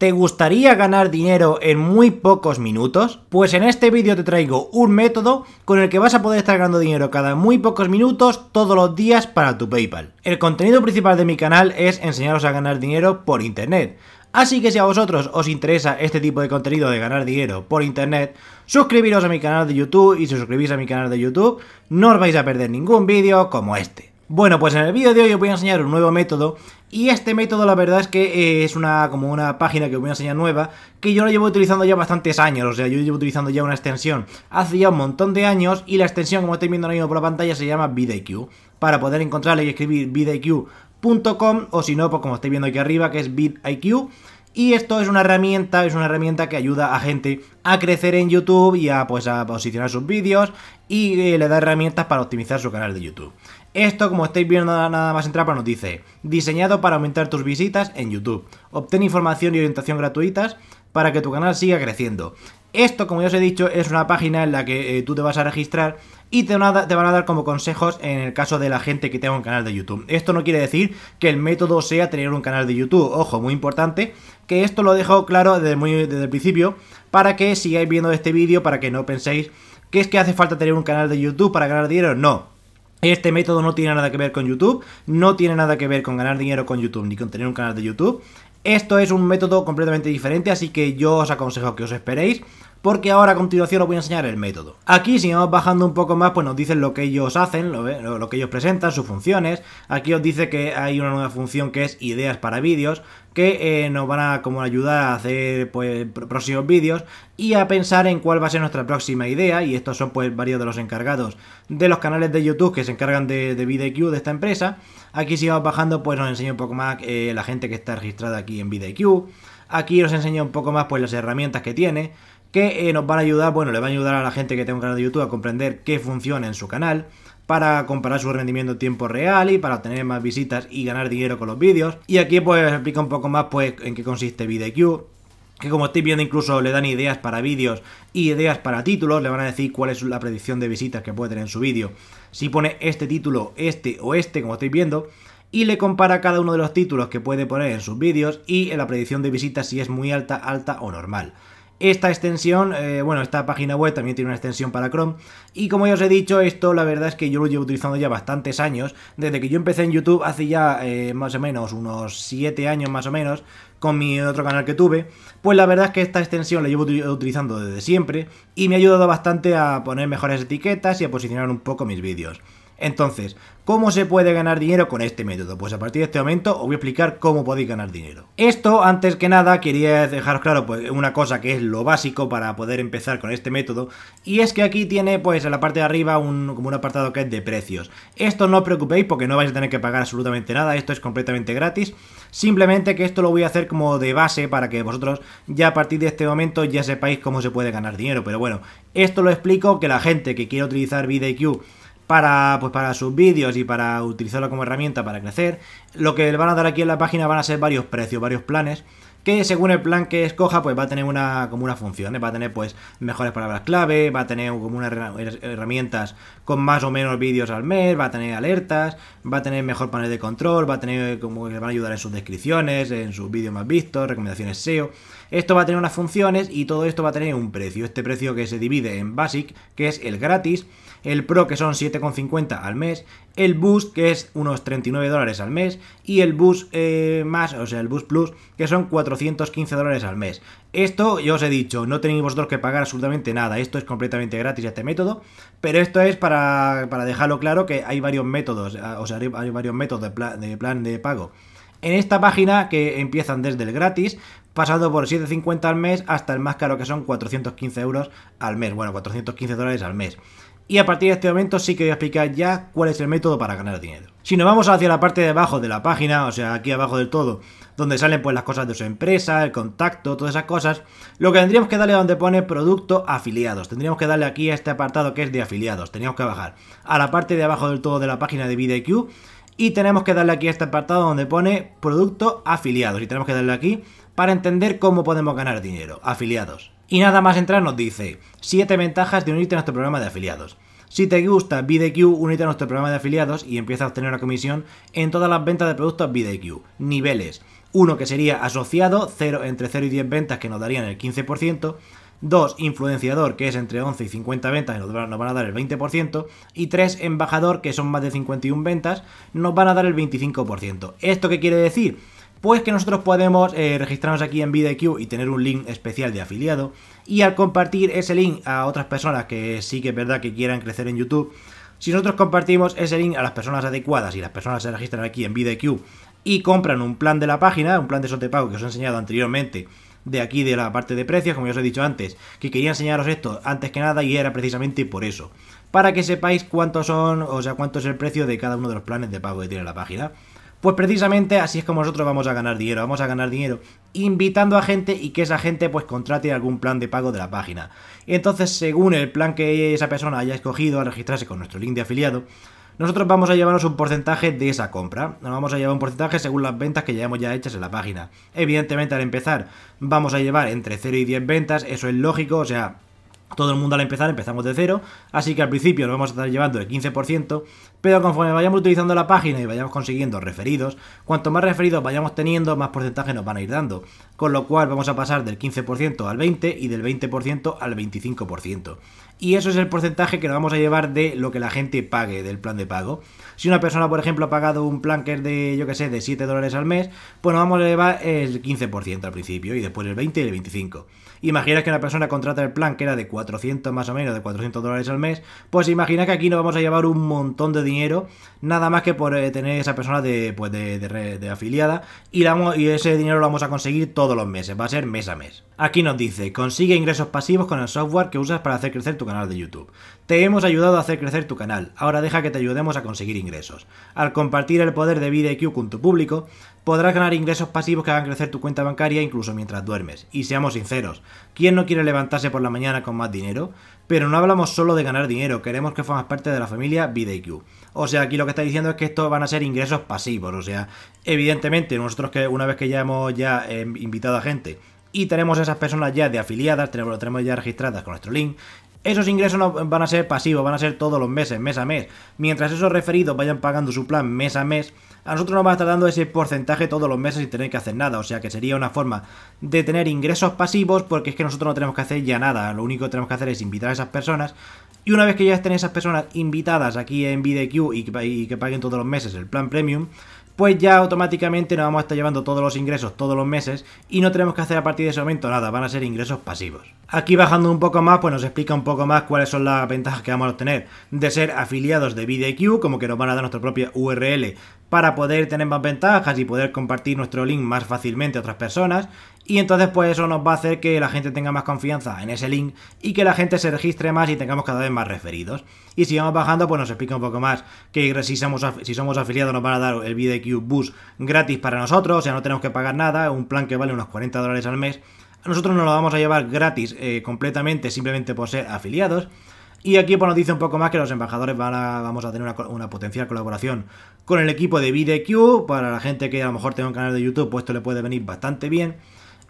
¿Te gustaría ganar dinero en muy pocos minutos? Pues en este vídeo te traigo un método con el que vas a poder estar ganando dinero cada muy pocos minutos todos los días para tu PayPal. El contenido principal de mi canal es enseñaros a ganar dinero por internet. Así que si a vosotros os interesa este tipo de contenido de ganar dinero por internet, suscribiros a mi canal de YouTube y si suscribís a mi canal de YouTube no os vais a perder ningún vídeo como este. Bueno, pues en el vídeo de hoy os voy a enseñar un nuevo método y este método la verdad es que eh, es una como una página que os voy a enseñar nueva que yo lo llevo utilizando ya bastantes años, o sea, yo llevo utilizando ya una extensión hace ya un montón de años y la extensión como estáis viendo ahora mismo por la pantalla se llama VidIQ para poder encontrarla y escribir vidIQ.com o si no, pues como estáis viendo aquí arriba que es vidIQ y esto es una herramienta, es una herramienta que ayuda a gente a crecer en YouTube y a pues a posicionar sus vídeos y eh, le da herramientas para optimizar su canal de YouTube. Esto, como estáis viendo nada más en para nos dice, diseñado para aumentar tus visitas en YouTube. Obtén información y orientación gratuitas para que tu canal siga creciendo. Esto, como ya os he dicho, es una página en la que eh, tú te vas a registrar y te van a, dar como consejos en el caso de la gente que tenga un canal de YouTube. Esto no quiere decir que el método sea tener un canal de YouTube. Ojo, muy importante, que esto lo dejo claro desde, muy, desde el principio para que sigáis viendo este vídeo, para que no penséis que es que hace falta tener un canal de YouTube para ganar dinero. No, este método no tiene nada que ver con YouTube, no tiene nada que ver con ganar dinero con YouTube ni con tener un canal de YouTube. Esto es un método completamente diferente, así que yo os aconsejo que os esperéis, porque ahora a continuación os voy a enseñar el método. Aquí, si vamos bajando un poco más, pues nos dicen lo que ellos hacen, lo, ¿eh? que ellos presentan, sus funciones. Aquí os dice que hay una nueva función que es ideas para vídeos, que eh, nos van a como ayudar a hacer pues, próximos vídeos y a pensar en cuál va a ser nuestra próxima idea y estos son pues varios de los encargados de los canales de YouTube que se encargan de, de de esta empresa Aquí si vamos bajando pues nos enseña un poco más eh, la gente que está registrada aquí en VidIQ. Aquí os enseño un poco más pues las herramientas que tiene, que eh, nos van a ayudar, bueno, le va a ayudar a la gente que tenga un canal de YouTube a comprender qué funciona en su canal para comparar su rendimiento en tiempo real y para obtener más visitas y ganar dinero con los vídeos. Y aquí pues explica un poco más pues en qué consiste VidIQ que como estoy viendo incluso le dan ideas para vídeos y ideas para títulos, le van a decir cuál es la predicción de visitas que puede tener en su vídeo. Si pone este título, este o este, como estáis viendo, y le compara cada uno de los títulos que puede poner en sus vídeos y en la predicción de visitas si es muy alta, alta o normal. Esta extensión, eh, bueno, esta página web también tiene una extensión para Chrome. Y como ya os he dicho, esto la verdad es que yo lo llevo utilizando ya bastantes años. Desde que yo empecé en YouTube hace ya eh, más o menos unos 7 años más o menos con mi otro canal que tuve, pues la verdad es que esta extensión la llevo utilizando desde siempre y me ha ayudado bastante a poner mejores etiquetas y a posicionar un poco mis vídeos. Entonces, ¿cómo se puede ganar dinero con este método? Pues a partir de este momento os voy a explicar cómo podéis ganar dinero. Esto, antes que nada, quería dejaros claro pues, una cosa que es lo básico para poder empezar con este método, y es que aquí tiene, pues, en la parte de arriba un, como un apartado que es de precios. Esto no os preocupéis porque no vais a tener que pagar absolutamente nada, esto es completamente gratis, simplemente que esto lo voy a hacer como de base para que vosotros ya a partir de este momento ya sepáis cómo se puede ganar dinero, pero bueno, esto lo explico que la gente que quiere utilizar VDQ para, pues, para sus vídeos y para utilizarlo como herramienta para crecer. Lo que le van a dar aquí en la página van a ser varios precios, varios planes que según el plan que escoja, pues va a tener una, como una función, ¿eh? va a tener pues mejores palabras clave, va a tener como unas herramientas con más o menos vídeos al mes, va a tener alertas, va a tener mejor panel de control, va a tener como que le van a ayudar en sus descripciones, en sus vídeos más vistos, recomendaciones SEO. Esto va a tener unas funciones y todo esto va a tener un precio. Este precio que se divide en Basic, que es el gratis, el Pro que son 7,50 al mes el bus, que es unos 39 dólares al mes, y el bus eh, más, o sea, el bus Plus, que son 415 dólares al mes. Esto, yo os he dicho, no tenéis vosotros que pagar absolutamente nada, esto es completamente gratis este método, pero esto es para, dejarlo claro que hay varios métodos, eh, o sea, hay varios métodos de plan de, plan de pago. En esta página que empiezan desde el gratis, pasando por 7,50 al mes hasta el más caro que son 415 euros al mes, bueno, 415 dólares al mes y a partir de este momento sí que voy a explicar ya cuál es el método para ganar dinero. Si nos vamos hacia la parte de abajo de la página, o sea, aquí abajo del todo, donde salen pues las cosas de su empresa, el contacto, todas esas cosas, lo que tendríamos que darle donde pone producto afiliados, tendríamos que darle aquí a este apartado que es de afiliados, teníamos que bajar a la parte de abajo del todo de la página de BDQ y tenemos que darle aquí a este apartado donde pone producto afiliados y tenemos que darle aquí para entender cómo podemos ganar dinero, afiliados. Y nada más entrar nos dice 7 ventajas de unirte a nuestro programa de afiliados. Si te gusta BDQ, unirte a nuestro programa de afiliados y empieza a obtener una comisión en todas las ventas de productos BDQ. Niveles. 1 que sería asociado, 0, entre 0 y 10 ventas que nos darían el 15%. 2. Influenciador, que es entre 11 y 50 ventas, nos van a dar el 20%. Y 3. Embajador, que son más de 51 ventas, nos van a dar el 25%. ¿Esto qué quiere decir? pues que nosotros podemos eh, registrarnos aquí en VideQ y tener un link especial de afiliado. Y al compartir ese link a otras personas que sí que es verdad que quieran crecer en YouTube, si nosotros compartimos ese link a las personas adecuadas y las personas se registran aquí en VideQ y compran un plan de la página, un plan de de pago que os he enseñado anteriormente, de aquí de la parte de precios, como ya os he dicho antes, que quería enseñaros esto antes que nada y era precisamente por eso, para que sepáis cuántos son, o sea, cuánto es el precio de cada uno de los planes de pago que tiene la página. Pues precisamente así es como nosotros vamos a ganar dinero, vamos a ganar dinero invitando a gente y que esa gente pues contrate algún plan de pago de la página. Entonces, según el plan que esa persona haya escogido al registrarse con nuestro link de afiliado, nosotros vamos a llevarnos un porcentaje de esa compra. Nos vamos a llevar un porcentaje según las ventas que hemos ya hechas en la página. Evidentemente, al empezar, vamos a llevar entre 0 y 10 ventas, eso es lógico, o sea, todo el mundo al empezar empezamos de cero, así que al principio nos vamos a estar llevando el 15%, pero conforme vayamos utilizando la página y vayamos consiguiendo referidos, cuanto más referidos vayamos teniendo, más porcentaje nos van a ir dando, con lo cual vamos a pasar del 15% al 20% y del 20% al 25% y eso es el porcentaje que nos vamos a llevar de lo que la gente pague del plan de pago. Si una persona, por ejemplo, ha pagado un plan que es de, yo que sé, de 7 dólares al mes, pues nos vamos a llevar el 15% al principio y después el 20 y el 25. Imagina que una persona contrata el plan que era de 400 más o menos, de 400 dólares al mes, pues imagina que aquí nos vamos a llevar un montón de dinero, nada más que por eh, tener esa persona de, pues, de, afiliada y, y ese dinero lo vamos a conseguir todos los meses, va a ser mes a mes. Aquí nos dice, consigue ingresos pasivos con el software que usas para hacer crecer tu canal de YouTube. Te hemos ayudado a hacer crecer tu canal, ahora deja que te ayudemos a conseguir ingresos. Al compartir el poder de VidIQ con tu público, podrás ganar ingresos pasivos que hagan crecer tu cuenta bancaria incluso mientras duermes. Y seamos sinceros, ¿quién no quiere levantarse por la mañana con más dinero? Pero no hablamos solo de ganar dinero, queremos que formas parte de la familia VidIQ O sea, aquí lo que está diciendo es que estos van a ser ingresos pasivos, o sea, evidentemente nosotros que una vez que ya hemos ya eh, invitado a gente y tenemos esas personas ya de afiliadas, tenemos, tenemos ya registradas con nuestro link, esos ingresos no van a ser pasivos, van a ser todos los meses, mes a mes. Mientras esos referidos vayan pagando su plan mes a mes, a nosotros nos va a estar dando ese porcentaje todos los meses sin tener que hacer nada. O sea que sería una forma de tener ingresos pasivos porque es que nosotros no tenemos que hacer ya nada. Lo único que tenemos que hacer es invitar a esas personas. Y una vez que ya estén esas personas invitadas aquí en BDQ y que paguen todos los meses el plan premium, pues ya automáticamente nos vamos a estar llevando todos los ingresos todos los meses y no tenemos que hacer a partir de ese momento nada, van a ser ingresos pasivos. Aquí bajando un poco más, pues nos explica un poco más cuáles son las ventajas que vamos a obtener de ser afiliados de BDQ, como que nos van a dar nuestra propia URL para poder tener más ventajas y poder compartir nuestro link más fácilmente a otras personas y entonces pues eso nos va a hacer que la gente tenga más confianza en ese link y que la gente se registre más y tengamos cada vez más referidos. Y si vamos bajando pues nos explica un poco más que si somos, afiliados nos van a dar el BDQ Boost gratis para nosotros, o sea no tenemos que pagar nada, un plan que vale unos 40 dólares al mes. A nosotros nos lo vamos a llevar gratis eh, completamente simplemente por ser afiliados. Y aquí pues, nos dice un poco más que los embajadores van a, vamos a tener una, una, potencial colaboración con el equipo de BDQ. Para la gente que a lo mejor tenga un canal de YouTube, pues esto le puede venir bastante bien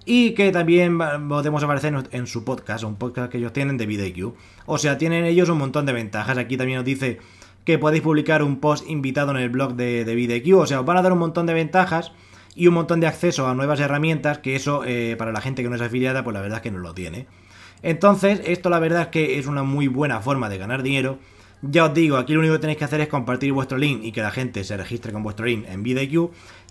y que también podemos aparecer en su podcast, un podcast que ellos tienen de VidaEQ. O sea, tienen ellos un montón de ventajas. Aquí también nos dice que podéis publicar un post invitado en el blog de, de O sea, os van a dar un montón de ventajas y un montón de acceso a nuevas herramientas que eso eh, para la gente que no es afiliada, pues la verdad es que no lo tiene. Entonces, esto la verdad es que es una muy buena forma de ganar dinero. Ya os digo, aquí lo único que tenéis que hacer es compartir vuestro link y que la gente se registre con vuestro link en VDQ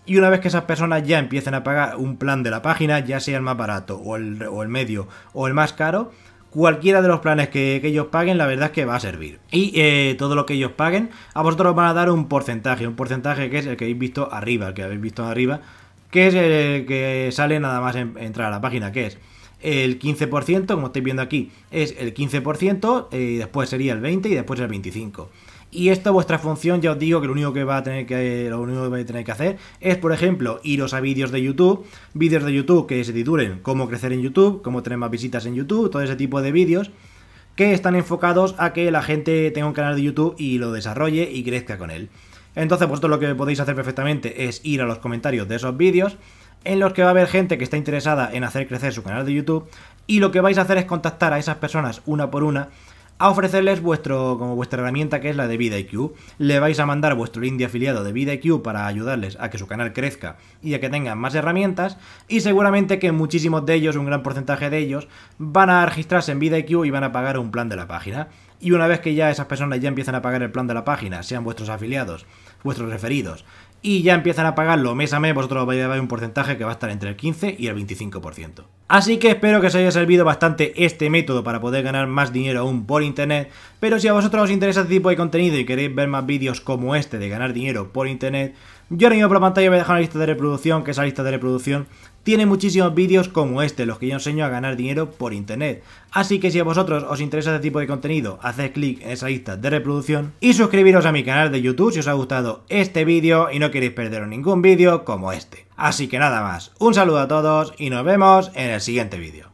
y una vez que esas personas ya empiecen a pagar un plan de la página, ya sea el más barato o el, medio o el más caro, cualquiera de los planes que, ellos paguen, la verdad es que va a servir. Y eh, todo lo que ellos paguen, a vosotros os van a dar un porcentaje, un porcentaje que es el que habéis visto arriba, el que habéis visto arriba, que es el que sale nada más entrar a la página, que es el 15%, como estáis viendo aquí, es el 15%, y eh, después sería el 20% y después el 25%. Y esta vuestra función, ya os digo que lo único que va a tener que, lo único que, vais a tener que hacer es, por ejemplo, iros a vídeos de YouTube, vídeos de YouTube que se titulen cómo crecer en YouTube, cómo tener más visitas en YouTube, todo ese tipo de vídeos que están enfocados a que la gente tenga un canal de YouTube y lo desarrolle y crezca con él. Entonces vosotros lo que podéis hacer perfectamente es ir a los comentarios de esos vídeos en los que va a haber gente que está interesada en hacer crecer su canal de YouTube y lo que vais a hacer es contactar a esas personas una por una a ofrecerles vuestro, como vuestra herramienta que es la de VidaIQ, Le vais a mandar vuestro link de afiliado de VidaIQ para ayudarles a que su canal crezca y a que tengan más herramientas y seguramente que muchísimos de ellos, un gran porcentaje de ellos, van a registrarse en VidaIQ y van a pagar un plan de la página. Y una vez que ya esas personas ya empiezan a pagar el plan de la página, sean vuestros afiliados, vuestros referidos, y ya empiezan a pagarlo mes a mes, vosotros vais a llevar un porcentaje que va a estar entre el 15 y el 25%. Así que espero que os haya servido bastante este método para poder ganar más dinero aún por internet, pero si a vosotros os interesa este tipo de contenido y queréis ver más vídeos como este de ganar dinero por internet, yo ahora mismo por la pantalla voy a dejar una lista de reproducción, que esa lista de reproducción tiene muchísimos vídeos como este, los que yo enseño a ganar dinero por internet. Así que si a vosotros os interesa este tipo de contenido, haced clic en esa lista de reproducción y suscribiros a mi canal de YouTube si os ha gustado este vídeo y no queréis perderos ningún vídeo como este. Así que nada más, un saludo a todos y nos vemos en el siguiente vídeo.